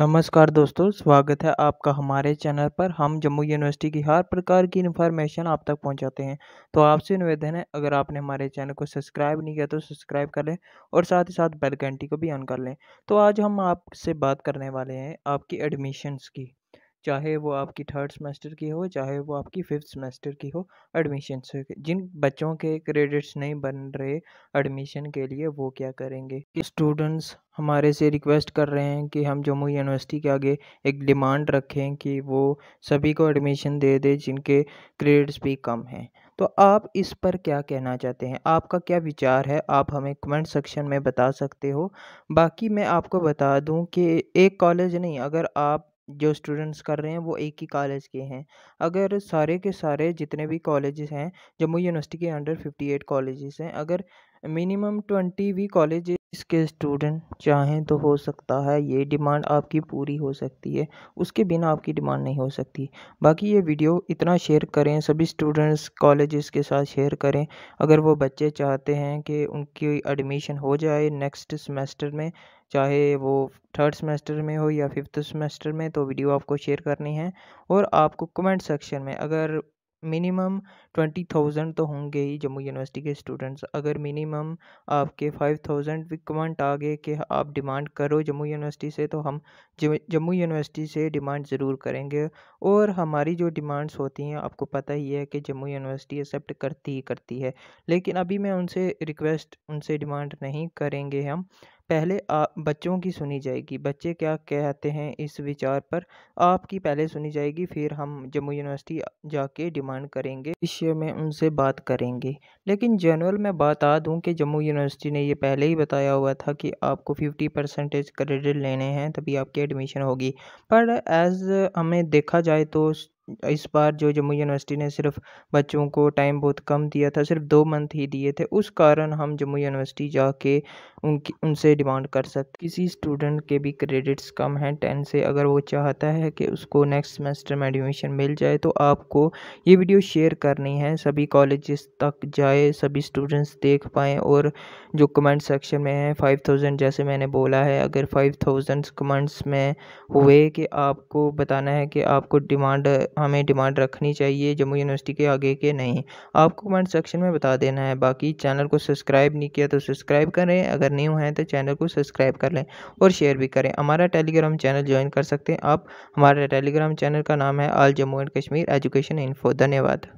नमस्कार दोस्तों स्वागत है आपका हमारे चैनल पर हम जम्मू यूनिवर्सिटी की हर प्रकार की इन्फॉर्मेशन आप तक पहुंचाते हैं तो आपसे निवेदन है अगर आपने हमारे चैनल को सब्सक्राइब नहीं किया तो सब्सक्राइब कर लें और साथ ही साथ बेल घंटी को भी ऑन कर लें तो आज हम आपसे बात करने वाले हैं आपकी एडमिशन्स की चाहे वो आपकी थर्ड सेमेस्टर की हो चाहे वो आपकी फिफ्थ सेमेस्टर की हो एडमिशन से जिन बच्चों के क्रेडिट्स नहीं बन रहे एडमिशन के लिए वो क्या करेंगे स्टूडेंट्स हमारे से रिक्वेस्ट कर रहे हैं कि हम जम्मू यूनिवर्सिटी के आगे एक डिमांड रखें कि वो सभी को एडमिशन दे दे जिनके क्रेडिट्स भी कम हैं तो आप इस पर क्या कहना चाहते हैं आपका क्या विचार है आप हमें कमेंट सेक्शन में बता सकते हो बाकी मैं आपको बता दूं कि एक कॉलेज नहीं अगर आप जो स्टूडेंट्स कर रहे हैं वो एक ही कॉलेज के हैं अगर सारे के सारे जितने भी कॉलेजेस हैं जम्मू यूनिवर्सिटी के अंडर फिफ्टी एट कॉलेजेस हैं अगर मिनिमम ट्वेंटी भी कॉलेज इसके स्टूडेंट चाहें तो हो सकता है ये डिमांड आपकी पूरी हो सकती है उसके बिना आपकी डिमांड नहीं हो सकती बाकी ये वीडियो इतना शेयर करें सभी स्टूडेंट्स कॉलेजेस के साथ शेयर करें अगर वो बच्चे चाहते हैं कि उनकी एडमिशन हो जाए नेक्स्ट सेमेस्टर में चाहे वो थर्ड सेमेस्टर में हो या फिफ्थ सेमेस्टर में तो वीडियो आपको शेयर करनी है और आपको कमेंट सेक्शन में अगर मिनिमम ट्वेंटी थाउजेंड तो होंगे ही जम्मू यूनिवर्सिटी के स्टूडेंट्स अगर मिनिमम आपके फाइव थाउजेंड रिकमेंट आ गए कि आप डिमांड करो जम्मू यूनिवर्सिटी से तो हम जम्मू यूनिवर्सिटी से डिमांड ज़रूर करेंगे और हमारी जो डिमांड्स होती हैं आपको पता ही है कि जम्मू यूनिवर्सिटी एक्सेप्ट करती ही करती है लेकिन अभी मैं उनसे रिक्वेस्ट उनसे डिमांड नहीं करेंगे हम पहले आ, बच्चों की सुनी जाएगी बच्चे क्या कहते हैं इस विचार पर आपकी पहले सुनी जाएगी फिर हम जम्मू यूनिवर्सिटी जाके डिमांड करेंगे विषय में उनसे बात करेंगे लेकिन जनरल मैं बता दूं कि जम्मू यूनिवर्सिटी ने ये पहले ही बताया हुआ था कि आपको फिफ्टी परसेंटेज क्रेडिट लेने हैं तभी आपकी एडमिशन होगी पर एज़ हमें देखा जाए तो इस बार जो जम्मू यूनिवर्सिटी ने सिर्फ बच्चों को टाइम बहुत कम दिया था सिर्फ दो मंथ ही दिए थे उस कारण हम जम्मू यूनिवर्सिटी जाके उनकी उनसे डिमांड कर सकते किसी स्टूडेंट के भी क्रेडिट्स कम हैं टेन से अगर वो चाहता है कि उसको नेक्स्ट सेमेस्टर में एडमिशन मिल जाए तो आपको ये वीडियो शेयर करनी है सभी कॉलेज तक जाए सभी स्टूडेंट्स देख पाएँ और जो कमेंट सेक्शन में है फाइव थाउजेंड जैसे मैंने बोला है अगर फाइव थाउजेंड कमेंट्स में हुए कि आपको बताना है कि आपको डिमांड हमें डिमांड रखनी चाहिए जम्मू यूनिवर्सिटी के आगे के नहीं आपको कमेंट सेक्शन में बता देना है बाकी चैनल को सब्सक्राइब नहीं किया तो सब्सक्राइब करें अगर अगर न्यू हैं तो चैनल को सब्सक्राइब कर लें और शेयर भी करें हमारा टेलीग्राम चैनल ज्वाइन कर सकते हैं आप हमारे टेलीग्राम चैनल का नाम है all Jammu and Kashmir education info धन्यवाद